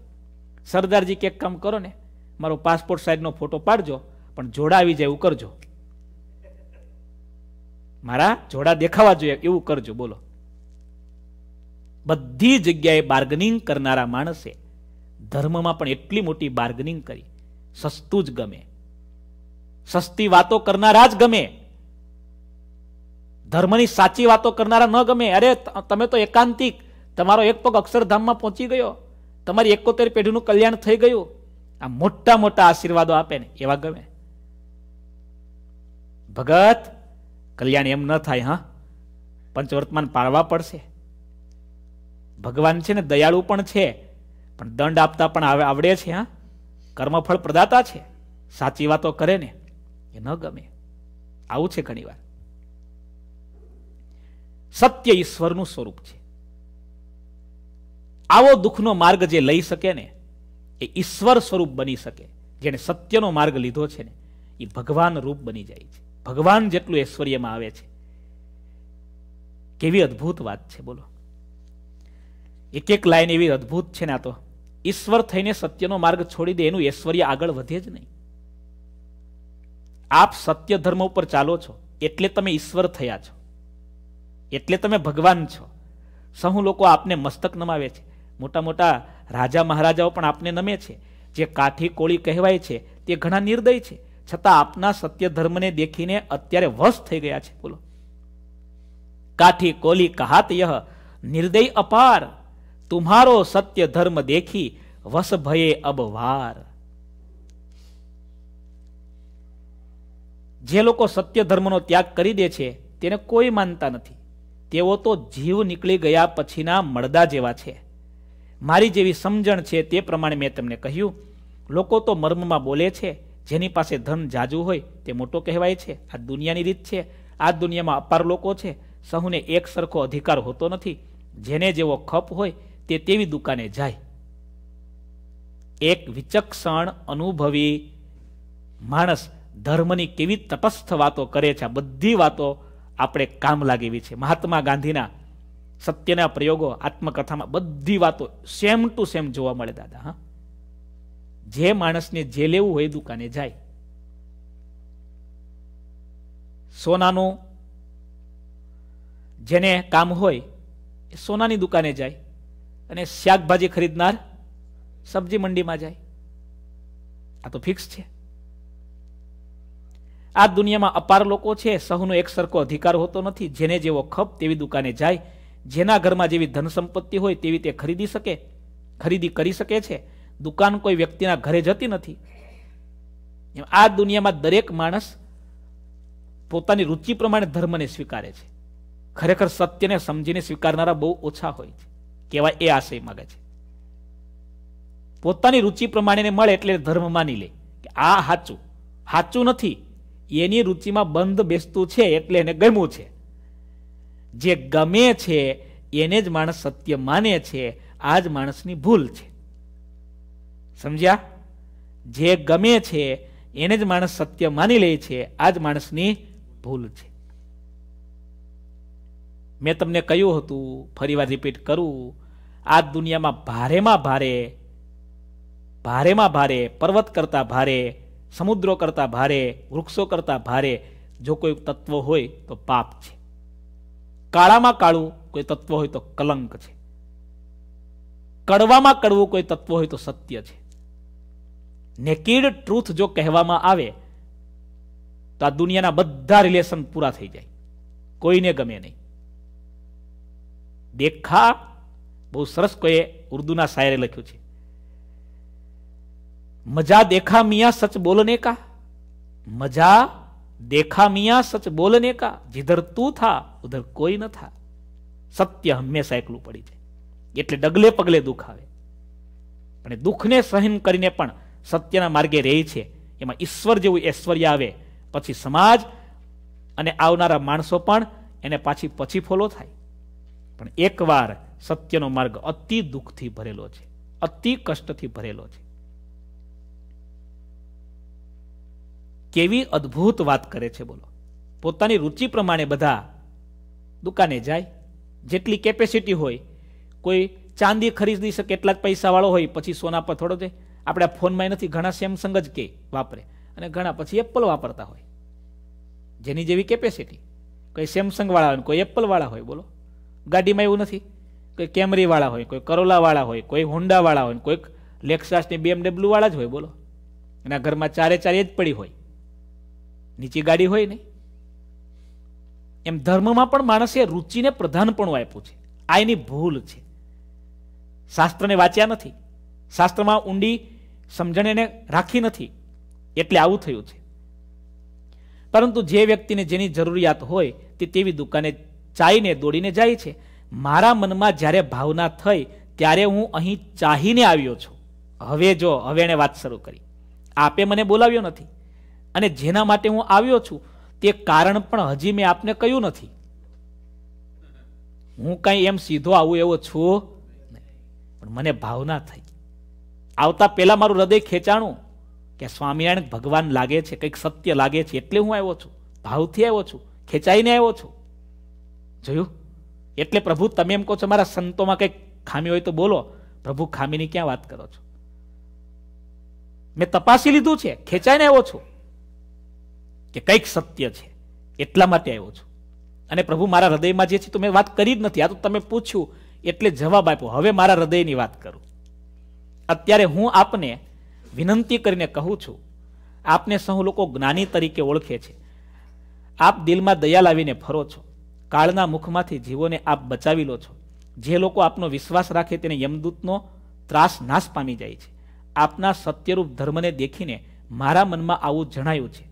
સરદારજી કંઈક કામ કરો ને મારો પાસપોર્ટ સાઇઝનો ફોટો પાડજો પણ જોડાવી જાય એવું કરજો મારા જોડા દેખાવા જોઈએ એવું કરજો બોલો બધી જગ્યાએ બાર્ગનિંગ કરનારા માણસે ધર્મમાં પણ એટલી મોટી બાર્ગનિંગ કરી સસ્તું જ ગમે સસ્તી વાતો કરનારા જ ગમે ધર્મની સાચી વાતો કરનારા ન ગમે અરે તમે તો એકાંતિક તમારો એક પગ અક્ષરધામમાં પહોંચી ગયો તમારી એકોતેર પેઢીનું કલ્યાણ થઈ ગયું આ મોટા મોટા આશીર્વાદો આપે ને એવા ગમે ભગત કલ્યાણ એમ ન થાય હા પંચવર્તમાન પાળવા પડશે ભગવાન છે ને દયાળુ પણ છે પણ દંડ આપતા પણ આવડે છે હા કર્મફળ પ્રદાતા છે સાચી વાતો કરે ને એ ન ગમે આવું છે ઘણીવાર સત્ય ઈશ્વરનું સ્વરૂપ છે આવો દુઃખનો માર્ગ જે લઈ શકે ને એ ઈશ્વર સ્વરૂપ બની શકે જેણે સત્યનો માર્ગ લીધો છે ને એ ભગવાન રૂપ બની જાય છે ભગવાન જેટલું ઐશ્વર્યમાં આવે છે કેવી અદભુત વાત છે બોલો એક એક લાઈન એવી અદ્ભુત છે ને આ તો ઈશ્વર થઈને સત્યનો માર્ગ છોડી દે એનું ઐશ્વર્ય આગળ વધે જ નહીં આપ સત્ય ધર્મ ઉપર ચાલો છો એટલે તમે ઈશ્વર થયા છો એટલે તમે ભગવાન છો સહુ લોકો આપને મસ્તક નમાવે છે મોટા મોટા રાજા મહારાજાઓ પણ આપને નમે છે જે કાઠી કોળી કહેવાય છે તે ઘણા નિર્દય છે છતાં આપના સત્ય ધર્મને દેખીને અત્યારે વશ થઈ ગયા છે બોલો કાઠી કોલી કહાત યહ નિર્દય અપાર તુમ્હારો સત્ય ધર્મ દેખી વસ ભયે અબ જે લોકો સત્ય ધર્મનો ત્યાગ કરી દે છે તેને કોઈ માનતા નથી તેઓ તો જીવ નીકળી ગયા પછીના મળદા જેવા છે મારી જેવી સમજણ છે તે પ્રમાણે મેં તમને કહ્યું લોકો તો મર્મમાં બોલે છે જેની પાસે ધન જાજુ હોય તે મોટો કહેવાય છે આ દુનિયાની રીત છે આ દુનિયામાં અપાર લોકો છે સહુને એક સરખો અધિકાર હોતો નથી જેને જેવો ખપ હોય તે તેવી દુકાને જાય એક વિચક્ષણ અનુભવી માણસ ધર્મની કેવી તટસ્થ વાતો કરે છે આ બધી વાતો આપણે કામ લાગેવી છે મહાત્મા ગાંધીના સત્યના પ્રયોગો આત્મકથામાં બધી વાતો સેમ ટુ સેમ જોવા મળે દાદા હા જે માણસને જે લેવું હોય દુકાને જાય સોનાનું જેને કામ હોય એ સોનાની દુકાને જાય અને શાકભાજી ખરીદનાર સબ્જી મંડીમાં જાય આ તો ફિક્સ છે આ દુનિયામાં અપાર લોકો છે સહુનો એક સરખો અધિકાર હોતો નથી જેને જેવો ખપ તેવી દુકાને જાય જેના ઘરમાં જેવી ધન સંપત્તિ હોય તેવી તે ખરીદી શકે ખરીદી કરી શકે છે દુકાન કોઈ વ્યક્તિના ઘરે જતી નથી આ દુનિયામાં દરેક માણસ પોતાની રુચિ પ્રમાણે ધર્મને સ્વીકારે છે ખરેખર સત્યને સમજીને સ્વીકારનારા બહુ ઓછા હોય છે કેવા એ આશય માગે છે પોતાની રુચિ પ્રમાણેને મળે એટલે ધર્મ માની લે કે આ સાચું સાચું નથી એની રુચિમાં બંધ બેસતું છે એટલે એને ગમ્યું છે જે ગમે છે એને જ માણસ સત્ય માને છે આ જ માણસની ભૂલ છે સમજ્યા જે ગમે છે એને જ માણસ સત્ય માની લે છે આ જ માણસની ભૂલ છે મેં તમને કહ્યું હતું ફરી વાર રિપીટ કરું આ દુનિયામાં ભારેમાં ભારે ભારેમાં ભારે પર્વત કરતા ભારે સમુદ્રો કરતા ભારે વૃક્ષો કરતાં ભારે જો કોઈ તત્વ હોય તો પાપ છે કાળામાં કાળું કોઈ તત્વ હોય તો કલંક છે કડવામાં કડવું કોઈ તત્વ હોય તો સત્ય છે નેકીડ ટ્રુથ જો કહેવામાં આવે તો આ દુનિયાના બધા રિલેશન પૂરા થઈ જાય કોઈને ગમે નહીં દેખા બહુ સરસ કોઈએ ઉર્દુના શાયરે લખ્યું છે મજા દેખા મિયા સચ બોલને કા મજા દેખા મિયા સચ બોલને કા જીધર તું થા ઉધર કોઈ ન થા સત્ય હંમેશા એકલું પડી જાય એટલે ડગલે પગલે દુઃખ આવે પણ દુઃખને સહન કરીને પણ સત્યના માર્ગે રહે છે એમાં ઈશ્વર જેવું ઐશ્વર્ય આવે પછી સમાજ અને આવનારા માણસો પણ એને પાછી પછી ફોલો થાય પણ એકવાર સત્યનો માર્ગ અતિ દુઃખથી ભરેલો છે અતિ કષ્ટથી ભરેલો છે કેવી અદ્ભુત વાત કરે છે બોલો પોતાની રુચિ પ્રમાણે બધા દુકાને જાય જેટલી કેપેસિટી હોય કોઈ ચાંદી ખરીદી શકે એટલા જ પૈસાવાળો હોય પછી સોના પર થોડો જાય આપણે આ ફોનમાં નથી ઘણા સેમસંગ જ કે વાપરે અને ઘણા પછી એપલ વાપરતા હોય જેની જેવી કેપેસિટી કોઈ સેમસંગવાળા હોય કોઈ એપલવાળા હોય બોલો ગાડીમાં એવું નથી કોઈ કેમરીવાળા હોય કોઈ કરોલાવાળા હોય કોઈ હોન્ડાવાળા હોય કોઈક લેક્સાસની બીએમડબલ્યુવાળા જ હોય બોલો એના ઘરમાં ચારે ચારે જ પડી હોય નીચી ગાડી હોય નહીં એમ ધર્મમાં પણ માણસે રુચિને પ્રધાનપણું આપ્યું છે આ એની ભૂલ છે શાસ્ત્રને વાંચ્યા નથી શાસ્ત્રમાં ઊંડી સમજણ એને રાખી નથી એટલે આવું થયું છે પરંતુ જે વ્યક્તિને જેની જરૂરિયાત હોય તે તેવી દુકાને ચાઈને દોડીને જાય છે મારા મનમાં જ્યારે ભાવના થઈ ત્યારે હું અહીં ચાહીને આવ્યો છું હવે જો હવે એણે વાત શરૂ કરી આપે મને બોલાવ્યો નથી અને જેના માટે હું આવ્યો છું તે કારણ પણ હજી મેં આપને કહ્યું નથી હું કાંઈ એમ સીધો આવું એવો છું પણ મને ભાવના થઈ આવતા પહેલાં મારું હૃદય ખેંચાણું કે સ્વામિનારાયણ ભગવાન લાગે છે કંઈક સત્ય લાગે છે એટલે હું આવ્યો છું ભાવથી આવ્યો છું ખેંચાઈને આવ્યો છું જોયું એટલે પ્રભુ તમે એમ કહો છો મારા સંતોમાં કંઈક ખામી હોય તો બોલો પ્રભુ ખામીની ક્યાં વાત કરો છો મેં તપાસી લીધું છે ખેંચાઈને આવ્યો છું કે કંઈક સત્ય છે એટલા માટે આવ્યો છું અને પ્રભુ મારા હૃદયમાં જે છે તો મેં વાત કરી જ નથી આ તો તમે પૂછ્યું એટલે જવાબ આપ્યો હવે મારા હૃદયની વાત કરું અત્યારે હું આપને વિનંતી કરીને કહું છું આપને સૌ લોકો જ્ઞાની તરીકે ઓળખે છે આપ દિલમાં દયા લાવીને ફરો છો કાળના મુખમાંથી જીવોને આપ બચાવી લો છો જે લોકો આપનો વિશ્વાસ રાખે તેને યમદૂતનો ત્રાસ નાશ પામી જાય છે આપના સત્યરૂપ ધર્મને દેખીને મારા મનમાં આવું જણાયું છે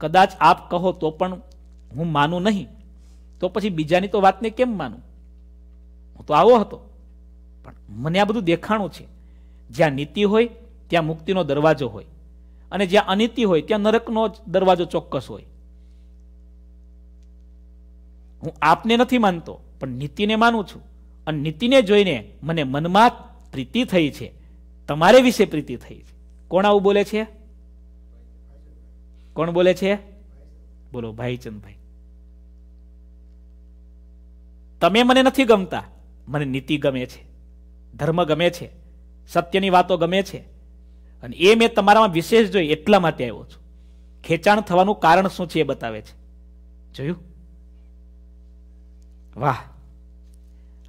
કદાચ આપ કહો તો પણ હું માનું નહીં તો પછી બીજાની તો વાતને કેમ માનું હું તો આવો હતો પણ મને આ બધું દેખાણું છે જ્યાં નીતિ હોય ત્યાં મુક્તિનો દરવાજો હોય અને જ્યાં અનિતિ હોય ત્યાં નરકનો દરવાજો ચોક્કસ હોય હું આપને નથી માનતો પણ નીતિને માનું છું અને નીતિને જોઈને મને મનમાં પ્રીતિ થઈ છે તમારે વિશે પ્રીતિ થઈ છે કોણ આવું બોલે છે કોણ બોલે છે બોલો ભાઈચંદભાઈ તમે મને નથી ગમતા મને નીતિ ગમે છે ધર્મ ગમે છે સત્યની વાતો ગમે છે અને એ મેં તમારામાં વિશેષ જોઈ એટલા માટે આવ્યો છું ખેંચાણ થવાનું કારણ શું છે એ બતાવે છે જોયું વાહ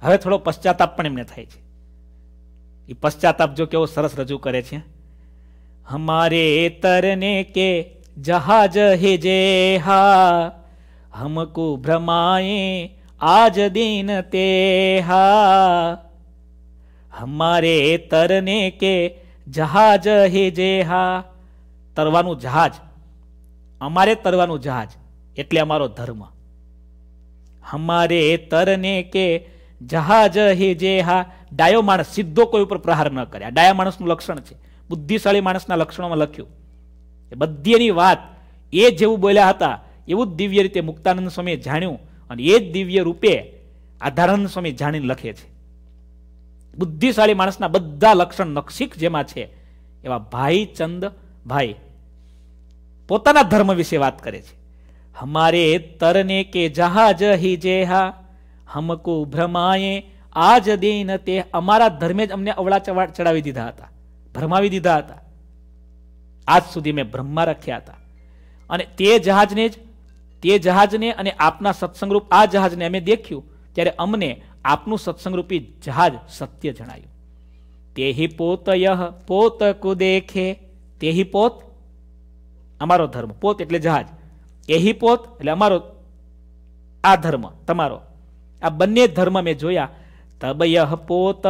હવે થોડો પશ્ચાતાપ પણ એમને થાય છે એ પશ્ચાતાપ જો કેવો સરસ રજૂ કરે છે હમારે તરને કે જહાજ હે જે હા હમકુ ભ્રમાએ આજ દિન તે હા હમારે તરને કે જહાજ હે જે હા તરવાનું જહાજ અમારે તરવાનું જહાજ એટલે અમારો ધર્મ હમારે તરને કે જહાજ હે જે હા ડાયો માણસ સીધો કોઈ ઉપર પ્રહાર ન કર્યા આ ડાયા માણસનું લક્ષણ છે બુદ્ધિશાળી માણસના લક્ષણોમાં લખ્યું એ બધી એની વાત એ જેવું બોલ્યા હતા એવું જ દિવ્ય રીતે મુક્તાનંદ સ્વામીએ જાણ્યું અને એ જ દિવ્ય રૂપે આધારાનંદ સ્વામી જાણીને લખે છે બુદ્ધિશાળી માણસના બધા લક્ષણ નક્ષિક જેમાં છે એવા ભાઈ ચંદ ભાઈ પોતાના ધર્મ વિશે વાત કરે છે હમારે તરને કે જહાજ હિ હી જેહા હમકો ભ્રમાએ આજ દેન તે અમારા ધર્મે જ અમને અવળા ચડાવી દીધા હતા ભ્રમાવી દીધા હતા આજ સુધી મેં બ્રહ્મા રખ્યા હતા અને તે જહાજને જ તે જહાજને અને આપના સત્સંગરૂપ આ જહાજને અમે દેખ્યું ત્યારે અમને આપનું સત્સંગરૂપી જહાજ સત્ય જણાયું તેહી પોત યહ પોત કુ દેખે તેહી પોત અમારો ધર્મ પોત એટલે જહાજ એહી પોત એટલે અમારો આ ધર્મ તમારો આ બંને ધર્મ મેં જોયા તબ યહ પોત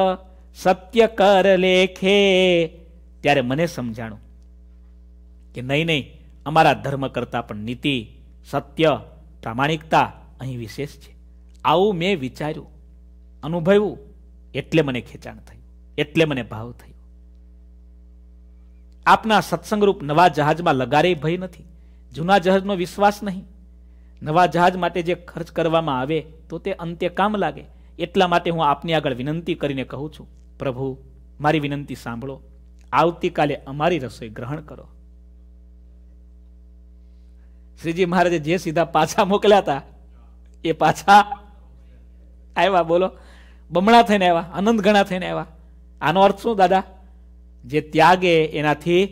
સત્ય કર લેખે ત્યારે મને સમજાણું કે નહીં નહીં અમારા ધર્મ કરતાં પણ નીતિ સત્ય પ્રામાણિકતા અહીં વિશેષ છે આવું મેં વિચાર્યું અનુભવ્યું એટલે મને ખેંચાણ થયું એટલે મને ભાવ થયો આપના સત્સંગરૂપ નવા જહાજમાં લગારે ભય નથી જૂના જહાજનો વિશ્વાસ નહીં નવા જહાજ માટે જે ખર્ચ કરવામાં આવે તો તે અંતે કામ લાગે એટલા માટે હું આપની આગળ વિનંતી કરીને કહું છું પ્રભુ મારી વિનંતી સાંભળો આવતીકાલે અમારી રસોઈ ગ્રહણ કરો શ્રીજી મહારાજે જે સીધા પાછા મોકલ્યા હતા એ પાછા આવ્યા બોલો બમણા થઈને આવ્યા આનંદ ગણા થઈને આવ્યા આનો અર્થ શું દાદા જે ત્યાગે એનાથી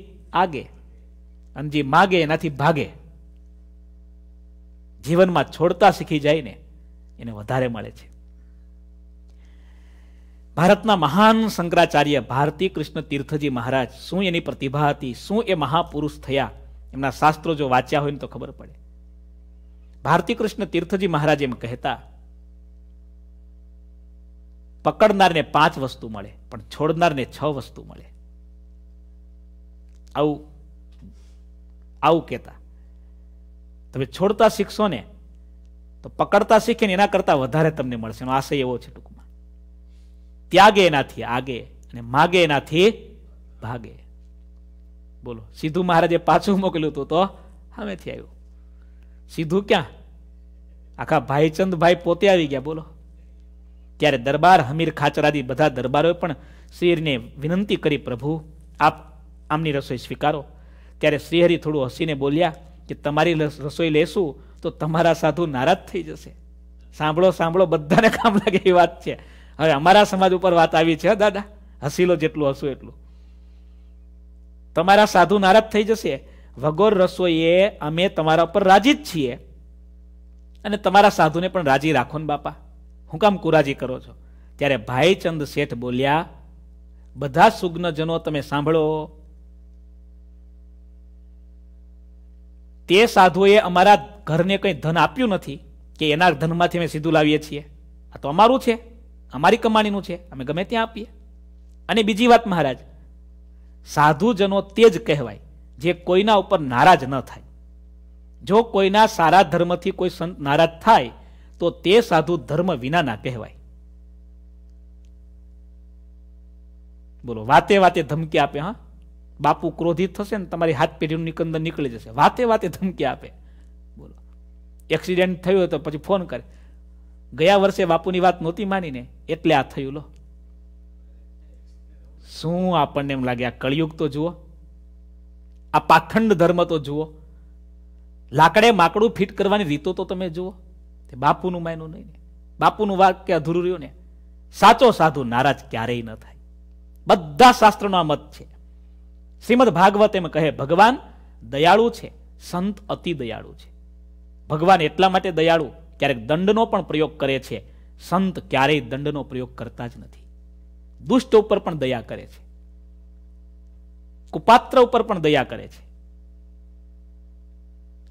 આગે અને જે માગે એનાથી ભાગે જીવનમાં છોડતા શીખી જાય ને એને વધારે મળે છે ભારતના મહાન શંકરાચાર્ય ભારતી કૃષ્ણ તીર્થજી મહારાજ શું એની પ્રતિભા હતી શું એ મહાપુરુષ થયા એમના શાસ્ત્રો જો વાંચ્યા હોય ને તો ખબર પડે ભારતી કૃષ્ણ તીર્થજી મહારાજ એમ કહેતા પકડનારને પાંચ વસ્તુ મળે પણ છોડનારને છ વસ્તુ મળે આવું આવું કહેતા તમે છોડતા શીખશો ને તો પકડતા શીખે ને એના કરતા વધારે તમને મળશે આશય એવો છે ટૂંકમાં ત્યાગે એનાથી આગે અને માગે એનાથી ભાગે બોલો સીધું મહારાજે પાછું મોકલ્યું હતું તો હવેથી આવ્યું સીધું ક્યાં આખા ભાઈચંદભાઈ પોતે આવી ગયા બોલો ત્યારે દરબાર હમીર ખાચરાદી બધા દરબારોએ પણ શ્રીહરિને વિનંતી કરી પ્રભુ આપ આમની રસોઈ સ્વીકારો ત્યારે શ્રીહરિ થોડું હસીને બોલ્યા કે તમારી રસોઈ લેશું તો તમારા સાધુ નારાજ થઈ જશે સાંભળો સાંભળો બધાને કામ લાગે એ વાત છે હવે અમારા સમાજ ઉપર વાત આવી છે દાદા હસીલો જેટલું હસું એટલું તમારા સાધુ નારાજ થઈ જશે વગોર રસોઈએ અમે તમારા ઉપર રાજી જ છીએ અને તમારા સાધુને પણ રાજી રાખો ને બાપા હું કામ કુરાજી કરો છો ત્યારે ભાઈચંદ શેઠ બોલ્યા બધા સુગ્નજનો તમે સાંભળો તે સાધુએ અમારા ઘરને કંઈ ધન આપ્યું નથી કે એના ધનમાંથી અમે સીધું લાવીએ છીએ આ તો અમારું છે અમારી કમાણીનું છે અમે ગમે ત્યાં આપીએ અને બીજી વાત મહારાજ સાધુજનો તે જ કહેવાય જે કોઈના ઉપર નારાજ ન થાય જો કોઈના સારા ધર્મથી કોઈ સંત નારાજ થાય તો તે સાધુ ધર્મ વિનાના કહેવાય બોલો વાતે વાતે ધમકી આપે હા બાપુ ક્રોધિત થશે ને તમારી હાથ પેઢીનું નિકંદન નીકળી જશે વાતે વાતે ધમકી આપે બોલો એક્સિડેન્ટ થયો તો પછી ફોન કરે ગયા વર્ષે બાપુની વાત નહોતી માનીને એટલે આ થયું લો શું આપણને એમ લાગે આ કળિયુગ તો જુઓ આ પાખંડ ધર્મ તો જુઓ લાકડે માકડું ફિટ કરવાની રીતો તો તમે જુઓ તે બાપુનું માયનું નહીં બાપુનું વાક્ય અધૂરું રહ્યું ને સાચો સાધુ નારાજ ક્યારેય ન થાય બધા શાસ્ત્રનો મત છે શ્રીમદ ભાગવત એમ કહે ભગવાન દયાળુ છે સંત અતિ દયાળુ છે ભગવાન એટલા માટે દયાળુ ક્યારેક દંડનો પણ પ્રયોગ કરે છે સંત ક્યારેય દંડનો પ્રયોગ કરતા જ નથી દુષ્ટ ઉપર પણ દયા કરે છે કુપાત્ર ઉપર પણ દયા કરે છે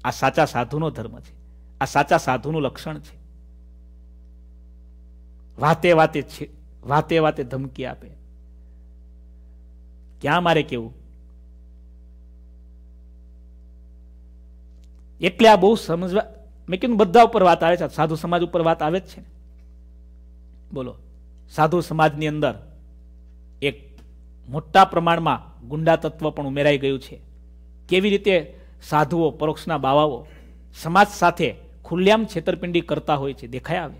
આ સાચા સાધુનો ધર્મ છે આ સાચા સાધુનું લક્ષણ છે વાતે વાતે છે વાતે વાતે ધમકી આપે ક્યાં મારે કેવું એટલે આ બહુ સમજવા મેં કીધું બધા ઉપર વાત આવે છે સાધુ સમાજ ઉપર વાત આવે જ છે બોલો સાધુ સમાજની અંદર એક મોટા પ્રમાણમાં ગુંડા તત્વ પણ ઉમેરાઈ ગયું છે કેવી રીતે સાધુઓ પરોક્ષના બાવાઓ સમાજ સાથે ખુલ્લેઆમ છેતરપિંડી કરતા હોય છે દેખાય આવે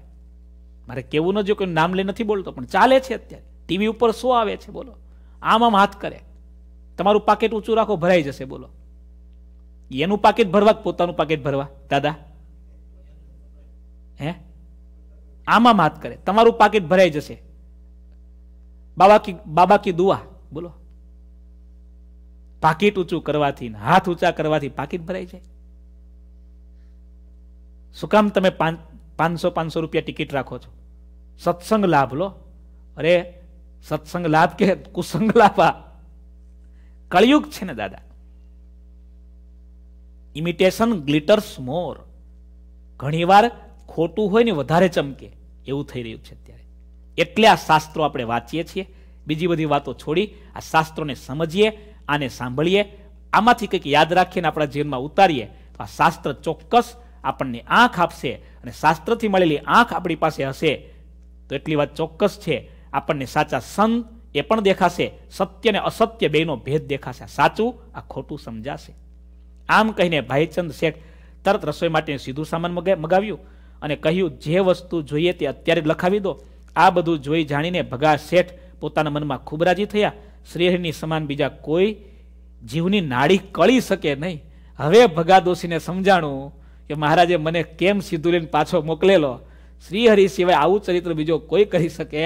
મારે કેવું ન જો કોઈ નામ લઈ નથી બોલતો પણ ચાલે છે અત્યારે ટીવી ઉપર શું આવે છે બોલો આમ આમ હાથ કરે તમારું પાકેટ ઊંચું રાખો ભરાઈ જશે બોલો એનું પાકેટ ભરવા પોતાનું પાકેટ ભરવા દાદા હે આમ આમ હાથ કરે તમારું પાકેટ ભરાઈ જશે બાબા કી બાબા કી દુઆ બોલો પાકીટ ઊંચું કરવાથી હાથ ઊંચા કરવાથી પાકીટ ભરાઈ જાય શું કામ તમે પાંચસો પાંચસો રૂપિયા ટિકિટ રાખો છો સત્સંગ લાભ લો અરે સત્સંગ લાભ કે કુસંગ લાભ આ કળિયુગ છે ને દાદા ઇમિટેશન ગ્લિટર્સ મોર ઘણીવાર ખોટું હોય ને વધારે ચમકે એવું થઈ રહ્યું છે અત્યારે એટલે આ શાસ્ત્રો આપણે વાંચીએ છીએ બીજી બધી વાતો છોડી આ શાસ્ત્રોને સમજીએ આને સાંભળીએ આમાંથી કંઈક યાદ રાખીને આપણા જીવનમાં ઉતારીએ તો આ શાસ્ત્ર ચોક્કસ આપણને આંખ આપશે અને શાસ્ત્રથી મળેલી આંખ આપણી પાસે હશે તો એટલી વાત ચોક્કસ છે આપણને સાચા સંત એ પણ દેખાશે સત્ય અને અસત્ય બેનો ભેદ દેખાશે સાચું આ ખોટું સમજાશે આમ કહીને ભાઈચંદ શેઠ તરત રસોઈ માટે સીધું સામાન મગાવ્યું અને કહ્યું જે વસ્તુ જોઈએ તે અત્યારે લખાવી દો આ બધું જોઈ જાણીને ભગા શેઠ પોતાના મનમાં ખૂબ રાજી થયા શ્રેહની સમાન બીજા કોઈ જીવની નાડી કળી શકે નહીં હવે ભગા દોષીને સમજાણું કે મહારાજે મને કેમ સીધું લઈને પાછો મોકલેલો શ્રીહરિ સિવાય આવું ચરિત્ર બીજો કોઈ કરી શકે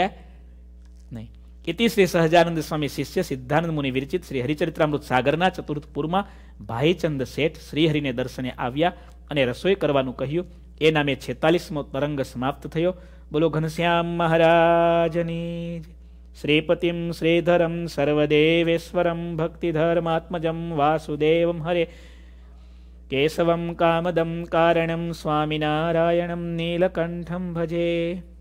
નહીં ઇતિ શ્રી સહજાનંદ સ્વામી શિષ્ય સિદ્ધાનંદ મુનિ વિરચિત શ્રી હરિચરિત્રામૃત સાગરના ચતુર્થપુરમાં ભાઈચંદ શેઠ શ્રીહરિને દર્શને આવ્યા અને રસોઈ કરવાનું કહ્યું એ નામે છેતાલીસમો તરંગ સમાપ્ત થયો બોલો ઘનશ્યામ મહારાજની શ્રીપતિમ શ્રીધરમ સર્વદેવેશ્વરમ ભક્તિધર્માત્મજમ વાસુદેવમ હરે केशवं कामदं कारणं स्वामिनारायणं नीलकण्ठं भजे